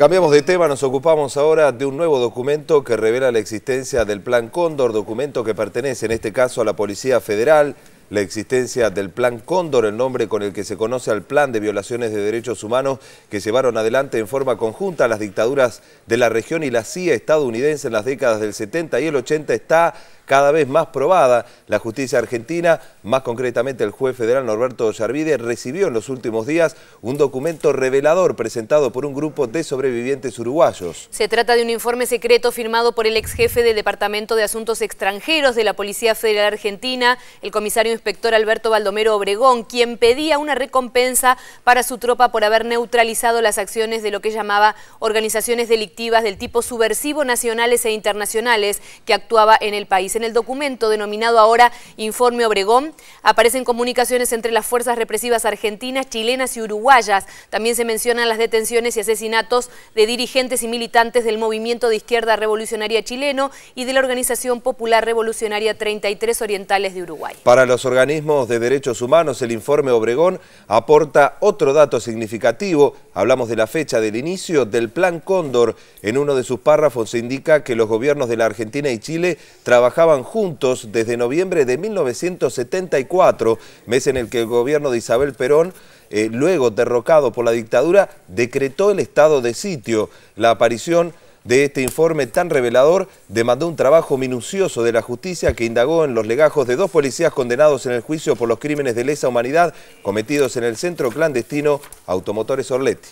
Cambiamos de tema, nos ocupamos ahora de un nuevo documento que revela la existencia del Plan Cóndor, documento que pertenece en este caso a la Policía Federal, la existencia del Plan Cóndor, el nombre con el que se conoce al Plan de Violaciones de Derechos Humanos que llevaron adelante en forma conjunta las dictaduras de la región y la CIA estadounidense en las décadas del 70 y el 80 está cada vez más probada. La justicia argentina, más concretamente el juez federal Norberto Yarvide, recibió en los últimos días un documento revelador presentado por un grupo de sobrevivientes uruguayos. Se trata de un informe secreto firmado por el ex jefe del Departamento de Asuntos Extranjeros de la Policía Federal Argentina, el comisario inspector Alberto Baldomero Obregón, quien pedía una recompensa para su tropa por haber neutralizado las acciones de lo que llamaba organizaciones delictivas del tipo subversivo nacionales e internacionales que actuaba en el país. En el documento denominado ahora Informe Obregón aparecen comunicaciones entre las fuerzas represivas argentinas, chilenas y uruguayas. También se mencionan las detenciones y asesinatos de dirigentes y militantes del movimiento de izquierda revolucionaria chileno y de la Organización Popular Revolucionaria 33 Orientales de Uruguay. Para los organismos de derechos humanos, el informe Obregón aporta otro dato significativo. Hablamos de la fecha del inicio del Plan Cóndor. En uno de sus párrafos se indica que los gobiernos de la Argentina y Chile trabajaban juntos desde noviembre de 1974, mes en el que el gobierno de Isabel Perón eh, luego derrocado por la dictadura, decretó el estado de sitio. La aparición de este informe tan revelador demandó un trabajo minucioso de la justicia que indagó en los legajos de dos policías condenados en el juicio por los crímenes de lesa humanidad cometidos en el centro clandestino Automotores Orletti.